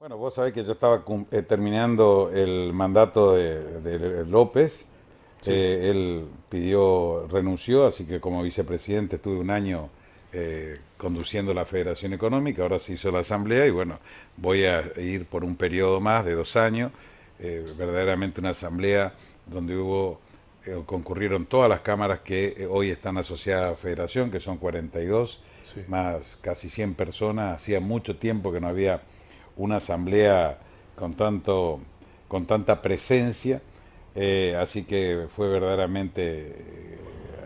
Bueno, vos sabés que yo estaba eh, terminando el mandato de, López. Eh, él pidió, renunció, así que como vicepresidente estuve un año eh, conduciendo la Federación Económica, ahora se hizo la Asamblea y bueno, voy a ir por un periodo más de dos años, verdaderamente una Asamblea donde hubo, concurrieron todas las cámaras que hoy están asociadas a Federación, que son 42, más casi 100 personas, hacía mucho tiempo que no había una asamblea con, tanto, con tanta presencia, eh, así que fue verdaderamente eh,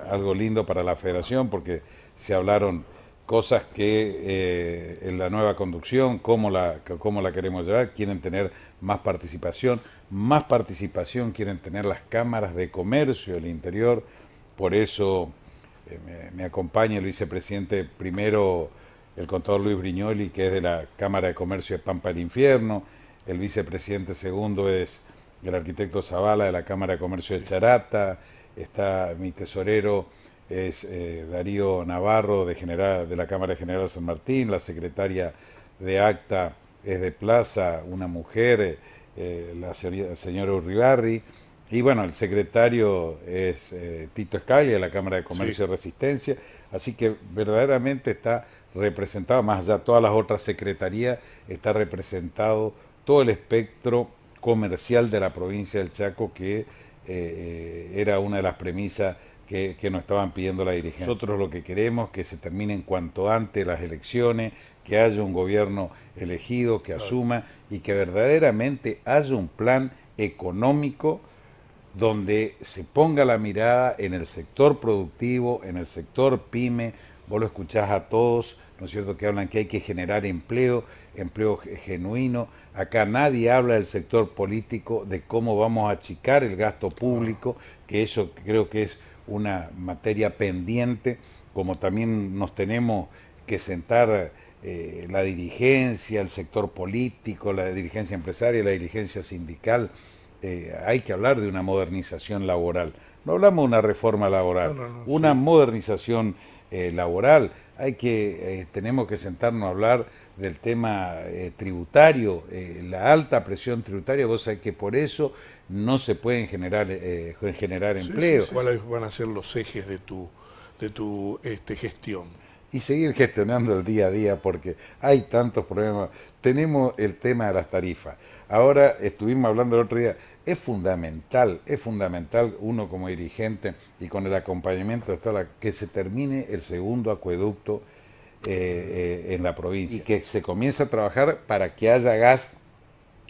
algo lindo para la federación porque se hablaron cosas que eh, en la nueva conducción, cómo la, la queremos llevar, quieren tener más participación, más participación quieren tener las cámaras de comercio del interior, por eso me, me, acompaña el vicepresidente primero el contador Luis Briñoli, que es de la Cámara de Comercio de Pampa del Infierno, el vicepresidente segundo es el arquitecto Zavala de la Cámara de Comercio de Charata, está mi tesorero es eh, Darío Navarro de, General, de la Cámara General de San Martín, la secretaria de acta es de Plaza, una mujer, eh, la, señora Urribarri, y bueno, el secretario es eh, Tito Escalle de la Cámara de Comercio de Resistencia, así que verdaderamente está representado, más allá todas las otras secretarías, está representado todo el espectro comercial de la provincia del Chaco, que eh, eh, era una de las premisas que, que, nos estaban pidiendo la dirigencia. Nosotros lo que queremos es que se terminen cuanto antes las elecciones, que haya un gobierno elegido, que asuma y que verdaderamente haya un plan económico donde se ponga la mirada en el sector productivo, en el sector pyme, vos lo escuchás a todos, ¿no es cierto?, que hablan que hay que generar empleo, empleo genuino. Acá nadie habla del sector político, de cómo vamos a achicar el gasto público, que eso creo que es una materia pendiente, como también nos tenemos que sentar eh, la dirigencia, el sector político, la dirigencia empresaria, la dirigencia sindical. Eh, hay que hablar de una modernización laboral. No hablamos de una reforma laboral, una modernización eh, laboral, hay que, eh, tenemos que sentarnos a hablar del tema eh, tributario, la alta presión tributaria, vos sabés que por eso no se pueden generar, generar empleos. ¿Cuáles van a ser los ejes de tu, de tu este, gestión? Y seguir gestionando el día a día porque hay tantos problemas. Tenemos el tema de las tarifas. Ahora estuvimos hablando el otro día, es fundamental, es fundamental uno como dirigente y con el acompañamiento de toda que se termine el segundo acueducto eh, eh, en la provincia y que se comience a trabajar para que haya gas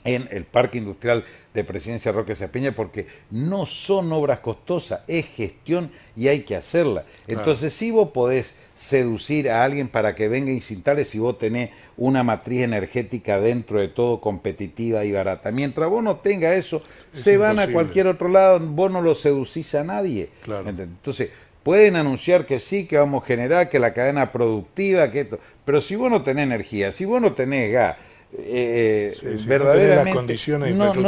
en el Parque Industrial de Presidencia Roque Peña porque no son obras costosas, es gestión y hay que hacerla. Entonces, si vos podés seducir a alguien para que venga y instale, si vos tenés una matriz energética dentro de todo competitiva y barata. Mientras vos no tengas eso, se van a cualquier otro lado, vos no lo seducís a nadie. Entonces, pueden anunciar que sí, que vamos a generar, que la cadena productiva, que esto, pero si vos no tenés energía, si vos no tenés gas, eh, no, las condiciones no, dan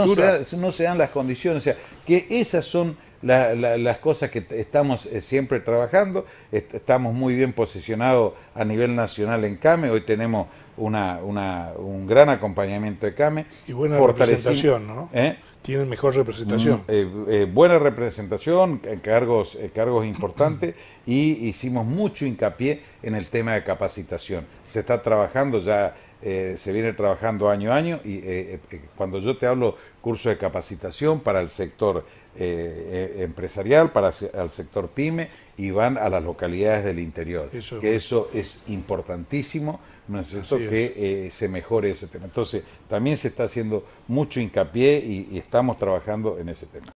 las condiciones, o sea, que esas son las cosas que estamos eh, siempre trabajando, estamos muy bien posicionados a nivel nacional en CAME, hoy tenemos una, un gran acompañamiento de CAME. Y buena representación, ¿no? ¿Eh? tiene mejor representación. Mm, eh, buena representación, cargos, cargos importantes, y hicimos mucho hincapié en el tema de capacitación. Se está trabajando ya eh, se viene trabajando año a año y eh, eh, cuando yo te hablo curso de capacitación para el sector empresarial, para el sector pyme y van a las localidades del interior, eso, que eso es importantísimo, necesito Que se mejore ese tema. Entonces, también se está haciendo mucho hincapié y estamos trabajando en ese tema.